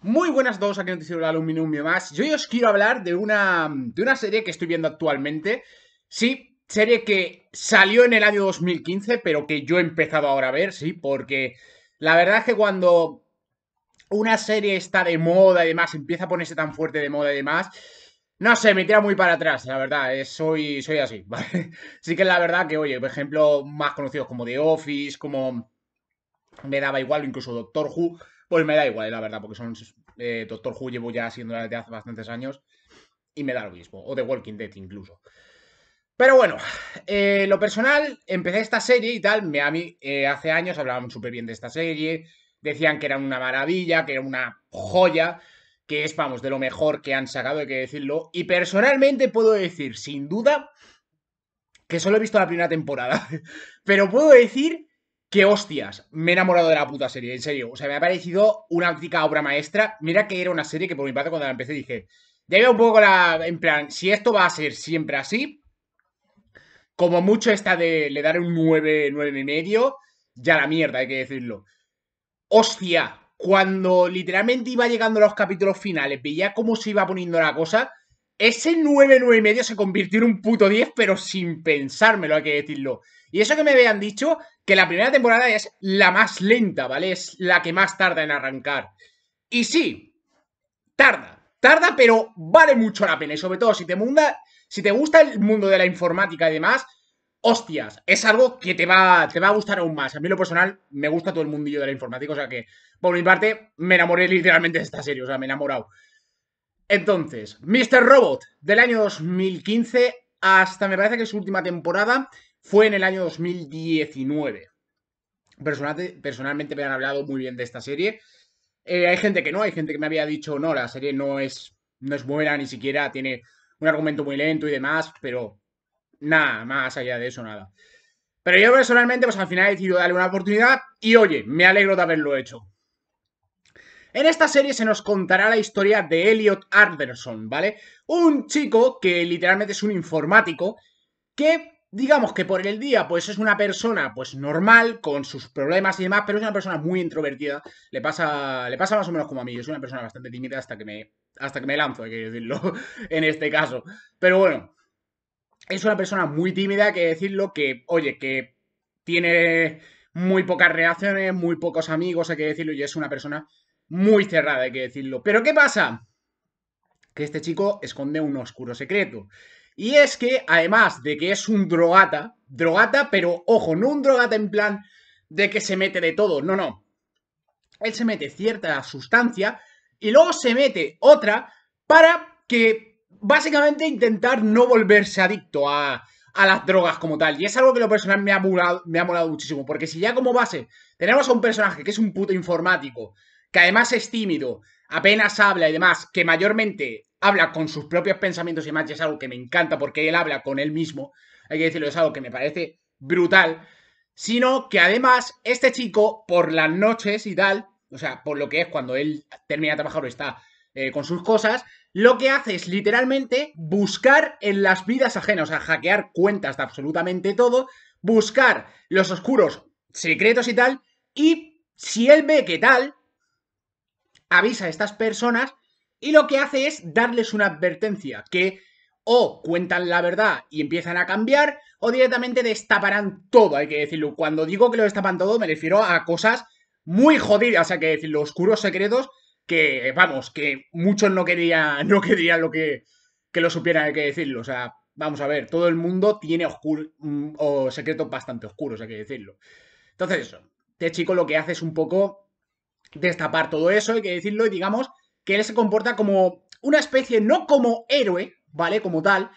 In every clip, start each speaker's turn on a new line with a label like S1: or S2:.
S1: Muy buenas a todos, aquí en el Aluminum y más. Yo hoy os quiero hablar de una, de una serie que estoy viendo actualmente. Sí, serie que salió en el año 2015, pero que yo he empezado ahora a ver, sí, porque la verdad es que cuando una serie está de moda y demás, empieza a ponerse tan fuerte de moda y demás, no sé, me tira muy para atrás, la verdad, eh, soy, soy así, ¿vale? Sí que la verdad que, oye, por ejemplo, más conocidos como The Office, como... Me daba igual, incluso Doctor Who pues me da igual, la verdad, porque son eh, Doctor Who llevo ya siendo de hace bastantes años y me da lo mismo, o The Walking Dead incluso. Pero bueno, eh, lo personal, empecé esta serie y tal, me, a mí eh, hace años hablaban súper bien de esta serie, decían que era una maravilla, que era una joya, que es, vamos, de lo mejor que han sacado, hay que decirlo, y personalmente puedo decir, sin duda, que solo he visto la primera temporada, pero puedo decir que hostias, me he enamorado de la puta serie, en serio. O sea, me ha parecido una auténtica obra maestra. Mira que era una serie que por mi parte cuando la empecé dije, ya veo un poco la, en plan, si esto va a ser siempre así, como mucho esta de le dar un 9, 9 y medio, ya la mierda, hay que decirlo. Hostia, cuando literalmente iba llegando a los capítulos finales, veía cómo se iba poniendo la cosa, ese 9, 9 y medio se convirtió en un puto 10, pero sin pensármelo, hay que decirlo. Y eso que me habían dicho, que la primera temporada es la más lenta, ¿vale? Es la que más tarda en arrancar. Y sí, tarda, tarda, pero vale mucho la pena. Y sobre todo, si te, munda, si te gusta el mundo de la informática y demás, hostias, es algo que te va, te va a gustar aún más. A mí, lo personal, me gusta todo el mundillo de la informática. O sea que, por mi parte, me enamoré literalmente de esta serie. O sea, me he enamorado. Entonces, Mr. Robot, del año 2015 hasta me parece que es su última temporada fue en el año 2019. Personalmente, me han hablado muy bien de esta serie. Eh, hay gente que no, hay gente que me había dicho, no, la serie no es, no es buena, ni siquiera tiene un argumento muy lento y demás, pero nada, más allá de eso, nada. Pero yo personalmente, pues al final he decidido darle una oportunidad y oye, me alegro de haberlo hecho. En esta serie se nos contará la historia de Elliot Anderson, ¿vale? Un chico que literalmente es un informático que digamos que por el día, pues es una persona, pues normal, con sus problemas y demás, pero es una persona muy introvertida. Le pasa, le pasa más o menos como a mí. es una persona bastante tímida hasta que me, hasta que me lanzo, hay que decirlo, en este caso. Pero bueno, es una persona muy tímida, hay que decirlo, que, oye, que tiene muy pocas reacciones, muy pocos amigos, hay que decirlo, y es una persona muy cerrada, hay que decirlo. Pero ¿qué pasa? Que este chico esconde un oscuro secreto. Y es que, además de que es un drogata, drogata, pero ojo, no un drogata en plan de que se mete de todo, no, no. Él se mete cierta sustancia y luego se mete otra para que básicamente intentar no volverse adicto a, las drogas como tal. Y es algo que lo personal me ha, me ha molado muchísimo, porque si ya como base tenemos a un personaje que es un puto informático, que además es tímido, apenas habla y demás, que mayormente habla con sus propios pensamientos y más, es algo que me encanta porque él habla con él mismo, hay que decirlo, es algo que me parece brutal, sino que además este chico por las noches y tal, o sea, por lo que es cuando él termina de trabajar o está eh, con sus cosas, lo que hace es literalmente buscar en las vidas ajenas, o sea, hackear cuentas de absolutamente todo, buscar los oscuros secretos y tal, y si él ve que tal, avisa a estas personas y lo que hace es darles una advertencia, que o cuentan la verdad y empiezan a cambiar, o directamente destaparán todo, hay que decirlo. Cuando digo que lo destapan todo, me refiero a cosas muy jodidas, hay que decirlo, oscuros secretos, que, vamos, que muchos no querían, no querían lo que, que lo supieran, hay que decirlo. O sea, vamos a ver, todo el mundo tiene mm, o secretos bastante oscuros, hay que decirlo. Entonces, eso, este chico lo que hace es un poco destapar todo eso, hay que decirlo, y digamos, que él se comporta como una especie, no como héroe, ¿vale? Como tal,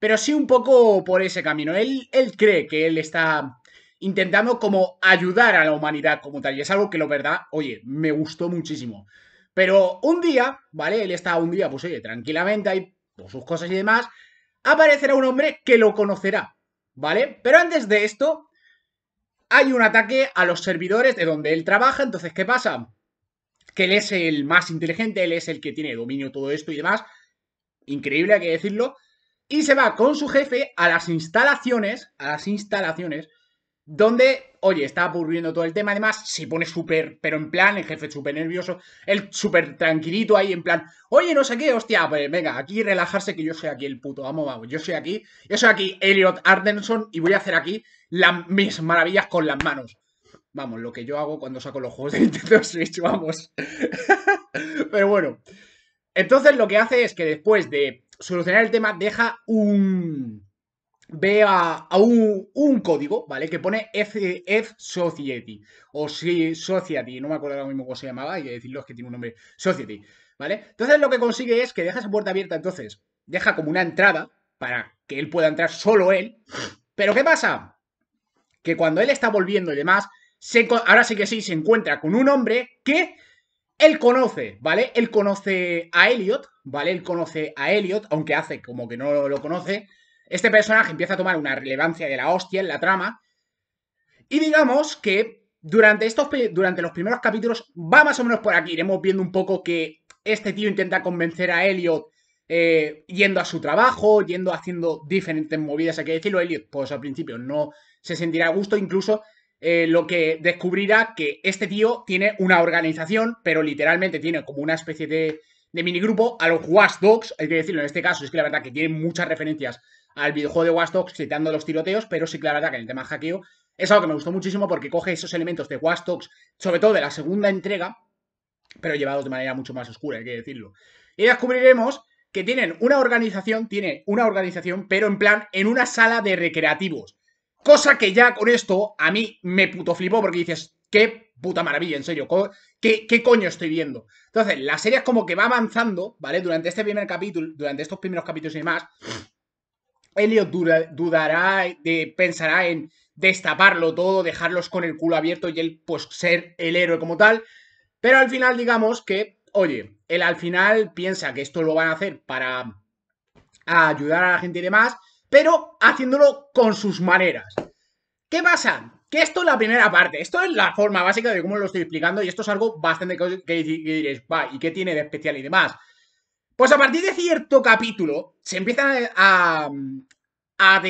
S1: pero sí un poco por ese camino. Él, él cree que él está intentando como ayudar a la humanidad como tal, y es algo que lo verdad, oye, me gustó muchísimo. Pero un día, ¿vale? Él está un día, pues oye, tranquilamente, ahí por sus cosas y demás, aparecerá un hombre que lo conocerá, ¿vale? Pero antes de esto, hay un ataque a los servidores de donde él trabaja, entonces, ¿qué pasa? que él es el más inteligente, él es el que tiene dominio todo esto y demás. Increíble, hay que decirlo. Y se va con su jefe a las instalaciones, a las instalaciones, donde, oye, está aburriendo todo el tema. Además, se pone súper, pero en plan, el jefe súper nervioso, el súper tranquilito ahí, en plan, oye, no sé qué, hostia, pues venga, aquí relajarse que yo soy aquí el puto amo, vamos, yo soy aquí, yo soy aquí Elliot Ardenson y voy a hacer aquí las, mis maravillas con las manos. Vamos, lo que yo hago cuando saco los juegos de Nintendo Switch, vamos. Pero bueno. Entonces lo que hace es que después de solucionar el tema, deja un... Ve a, un, código, ¿vale? Que pone F, Society. O si Society, no me acuerdo ahora mismo cómo se llamaba, hay que decirlo, es que tiene un nombre. Society, ¿vale? Entonces lo que consigue es que deja esa puerta abierta, entonces deja como una entrada para que él pueda entrar solo él. Pero ¿qué pasa? Que cuando él está volviendo y demás, ahora sí que sí, se encuentra con un hombre que él conoce, ¿vale? Él conoce a Elliot, ¿vale? Él conoce a Elliot, aunque hace como que no lo conoce. Este personaje empieza a tomar una relevancia de la hostia en la trama. Y digamos que durante, estos, durante los primeros capítulos va más o menos por aquí. Iremos viendo un poco que este tío intenta convencer a Elliot eh, yendo a su trabajo, yendo haciendo diferentes movidas, hay que decirlo. Elliot, pues al principio no se sentirá a gusto, incluso eh, lo que descubrirá que este tío tiene una organización, pero literalmente tiene como una especie de, de minigrupo a los Watch Dogs, hay que decirlo en este caso, es que la verdad que tiene muchas referencias al videojuego de Watch Dogs citando los tiroteos, pero sí que la verdad que en el tema hackeo es algo que me gustó muchísimo porque coge esos elementos de Watch sobre todo de la segunda entrega, pero llevados de manera mucho más oscura, hay que decirlo. Y descubriremos que tienen una organización, tiene una organización, pero en plan en una sala de recreativos. Cosa que ya con esto a mí me puto flipó porque dices, qué puta maravilla, en serio, ¿qué, qué coño estoy viendo? Entonces, la serie es como que va avanzando, ¿vale? Durante este primer capítulo, durante estos primeros capítulos y demás, Elliot dudará, de, pensará en destaparlo todo, dejarlos con el culo abierto y él, pues, ser el héroe como tal. Pero al final, digamos que, oye, él al final piensa que esto lo van a hacer para ayudar a la gente y demás, pero haciéndolo con sus maneras. ¿Qué pasa? Que esto es la primera parte, esto es la forma básica de cómo lo estoy explicando y esto es algo bastante que, diréis, va, ¿y qué tiene de especial y demás? Pues a partir de cierto capítulo se empiezan a, a,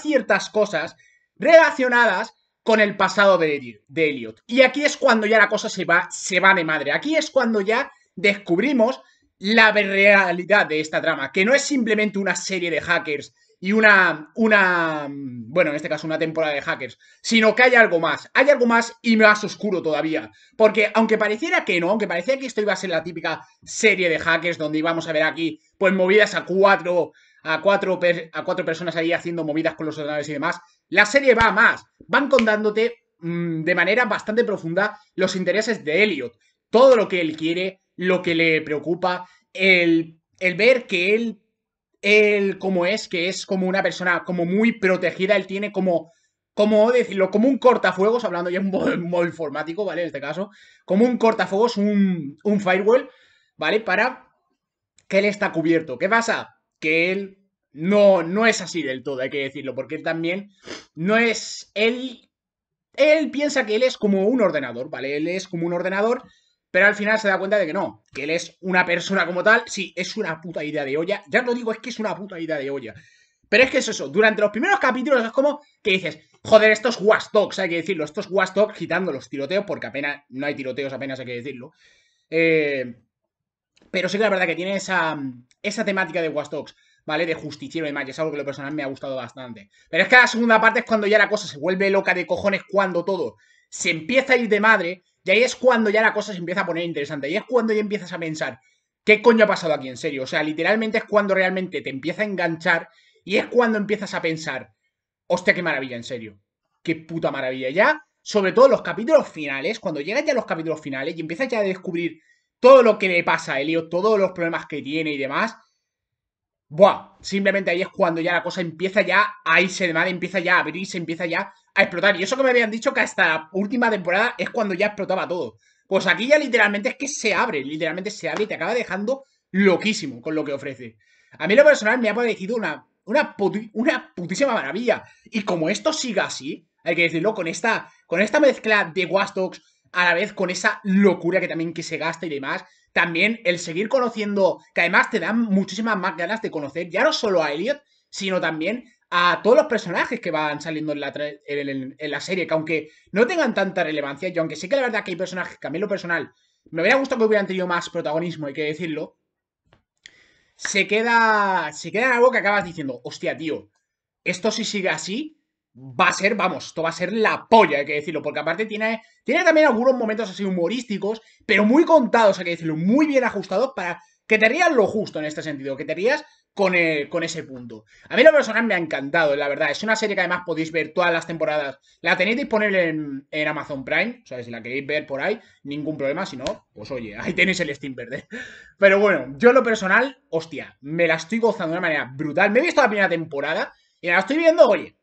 S1: ciertas cosas relacionadas con el pasado de, Elliot. Y aquí es cuando ya la cosa se va, se va de madre, aquí es cuando ya descubrimos la realidad de esta trama, que no es simplemente una serie de hackers y una, una, bueno, en este caso una temporada de hackers, sino que hay algo más, hay algo más y más oscuro todavía, porque aunque pareciera que no, aunque parecía que esto iba a ser la típica serie de hackers donde íbamos a ver aquí, pues movidas a cuatro, a cuatro, a cuatro personas ahí haciendo movidas con los ordenadores y demás, la serie va más, van contándote mm, de manera bastante profunda los intereses de Elliot, todo lo que él quiere, lo que le preocupa, el, el ver que él él como es, que es como una persona como muy protegida, él tiene como, como decirlo, como un cortafuegos, hablando ya en modo, informático, ¿vale? En este caso, como un cortafuegos, un, un firewall, ¿vale? Para que él está cubierto. ¿Qué pasa? Que él no, no es así del todo, hay que decirlo, porque él también no es, él, él piensa que él es como un ordenador, ¿vale? Él es como un ordenador pero al final se da cuenta de que no, que él es una persona como tal. Sí, es una puta idea de olla. Ya lo digo, es que es una puta idea de olla. Pero es que es eso, durante los primeros capítulos es como que dices, joder, estos Wastoks, hay que decirlo, estos Wastoks quitando los tiroteos, porque apenas no hay tiroteos, apenas hay que decirlo. Eh, pero sí que la verdad que tiene esa, esa temática de Wastoks, ¿vale? De justiciero y más, es algo que lo personal me ha gustado bastante. Pero es que la segunda parte es cuando ya la cosa se vuelve loca de cojones, cuando todo se empieza a ir de madre y ahí es cuando ya la cosa se empieza a poner interesante. Y es cuando ya empiezas a pensar, ¿qué coño ha pasado aquí en serio? O sea, literalmente es cuando realmente te empieza a enganchar y es cuando empiezas a pensar, hostia, qué maravilla, en serio. Qué puta maravilla. Ya, sobre todo los capítulos finales, cuando llegas ya a los capítulos finales y empiezas ya a descubrir todo lo que le pasa a Elio, todos los problemas que tiene y demás, Buah, simplemente ahí es cuando ya la cosa empieza ya a irse de madre, empieza ya a se empieza ya a explotar. Y eso que me habían dicho que hasta la última temporada es cuando ya explotaba todo. Pues aquí ya literalmente es que se abre, literalmente se abre y te acaba dejando loquísimo con lo que ofrece. A mí lo personal me ha parecido una, una, putísima maravilla. Y como esto siga así, hay que decirlo, con esta, con esta mezcla de Wastox, a la vez con esa locura que también que se gasta y demás, también el seguir conociendo, que además te dan muchísimas más ganas de conocer ya no solo a Elliot, sino también a todos los personajes que van saliendo en la, serie, que aunque no tengan tanta relevancia, yo aunque sé que la verdad que hay personajes que a mí lo personal me hubiera gustado que hubieran tenido más protagonismo, hay que decirlo, se queda, se queda en algo que acabas diciendo, hostia, tío, esto si sigue así, va a ser, vamos, esto va a ser la polla, hay que decirlo, porque aparte tiene, tiene también algunos momentos así humorísticos, pero muy contados, hay que decirlo, muy bien ajustados para que te rías lo justo en este sentido, que te rías con, eh, con ese punto. A mí lo personal me ha encantado, la verdad. Es una serie que además podéis ver todas las temporadas. La tenéis disponible en, en Amazon Prime, o sea, si la queréis ver por ahí, ningún problema, si no, pues oye, ahí tenéis el Steam verde. Pero bueno, yo lo personal, hostia, me la estoy gozando de una manera brutal. Me he visto la primera temporada y la estoy viendo, oye,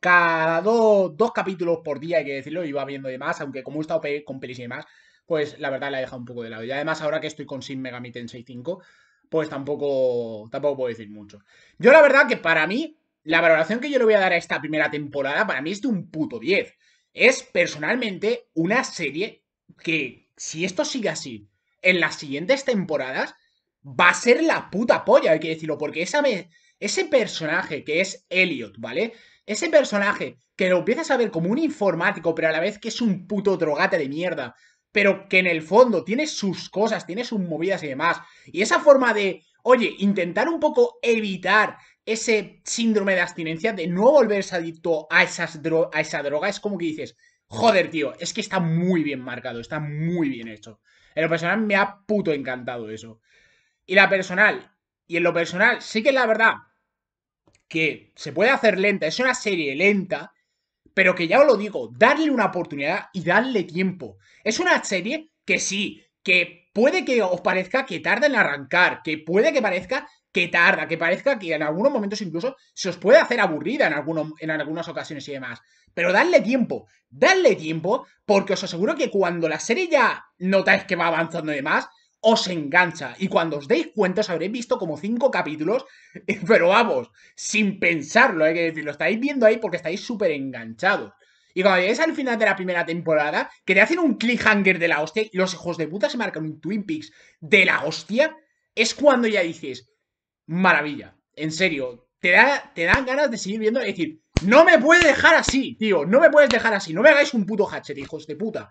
S1: cada dos capítulos por día, hay que decirlo, iba viendo de demás, aunque como he estado con pelis y demás, pues la verdad la he dejado un poco de lado. Y además ahora que estoy con Sin Megami en 5, pues tampoco, tampoco puedo decir mucho. Yo la verdad que para mí, la valoración que yo le voy a dar a esta primera temporada, para mí es de un puto 10. Es personalmente una serie que, si esto sigue así, en las siguientes temporadas, va a ser la puta polla, hay que decirlo, porque esa ese personaje que es Elliot, ¿vale? ese personaje que lo empiezas a ver como un informático, pero a la vez que es un puto drogata de mierda, pero que en el fondo tiene sus cosas, tiene sus movidas y demás, y esa forma de, oye, intentar un poco evitar ese síndrome de abstinencia, de no volverse adicto a, esas a esa droga, es como que dices, joder, tío, es que está muy bien marcado, está muy bien hecho. En lo personal me ha puto encantado eso. Y la personal, y en lo personal, sí que la verdad, que se puede hacer lenta, es una serie lenta, pero que ya os lo digo, darle una oportunidad y darle tiempo. Es una serie que sí, que puede que os parezca que tarda en arrancar, que puede que parezca que tarda, que parezca que en algunos momentos incluso se os puede hacer aburrida en, en algunas ocasiones y demás. Pero darle tiempo, darle tiempo, porque os aseguro que cuando la serie ya notáis que va avanzando y demás, os engancha. Y cuando os deis cuenta, os habréis visto como cinco capítulos, pero vamos, sin pensarlo, hay que lo Estáis viendo ahí porque estáis súper enganchados. Y cuando llegáis al final de la primera temporada, que te hacen un cliffhanger de la hostia, y los hijos de puta se marcan un Twin Peaks de la hostia, es cuando ya dices, maravilla, en serio, te, da, te dan ganas de seguir viendo y decir, no me puedes dejar así, tío, no me puedes dejar así, no me hagáis un puto hatchet, hijos de puta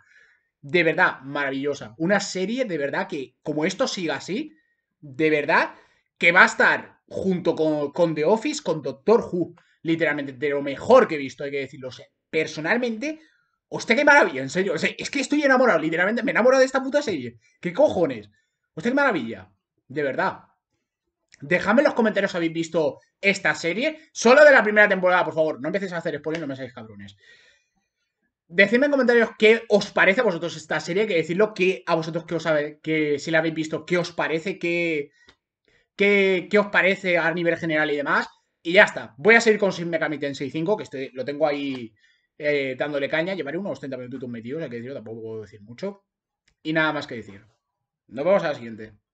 S1: de verdad maravillosa. Una serie de verdad que, como esto siga así, de verdad que va a estar junto con, The Office, con Doctor Who, literalmente de lo mejor que he visto, hay que decirlo. personalmente, hostia, qué maravilla, en serio. es que estoy enamorado, literalmente, me enamoro de esta puta serie. ¿Qué cojones? Hostia, qué maravilla, de verdad. Dejadme en los comentarios si habéis visto esta serie. Solo de la primera temporada, por favor. No empecéis a hacer spoilers, no me seáis cabrones. Decidme en comentarios qué os parece a vosotros esta serie, que decirlo, que a vosotros que os sabe que si la habéis visto, qué os parece, qué, qué, os parece a nivel general y demás. Y ya está. Voy a seguir con Sin Megami Tensei 5, que estoy, lo tengo ahí eh, dándole caña. Llevaré unos 30 minutos metidos, hay que decirlo, tampoco puedo decir mucho. Y nada más que decir. Nos vemos a la siguiente.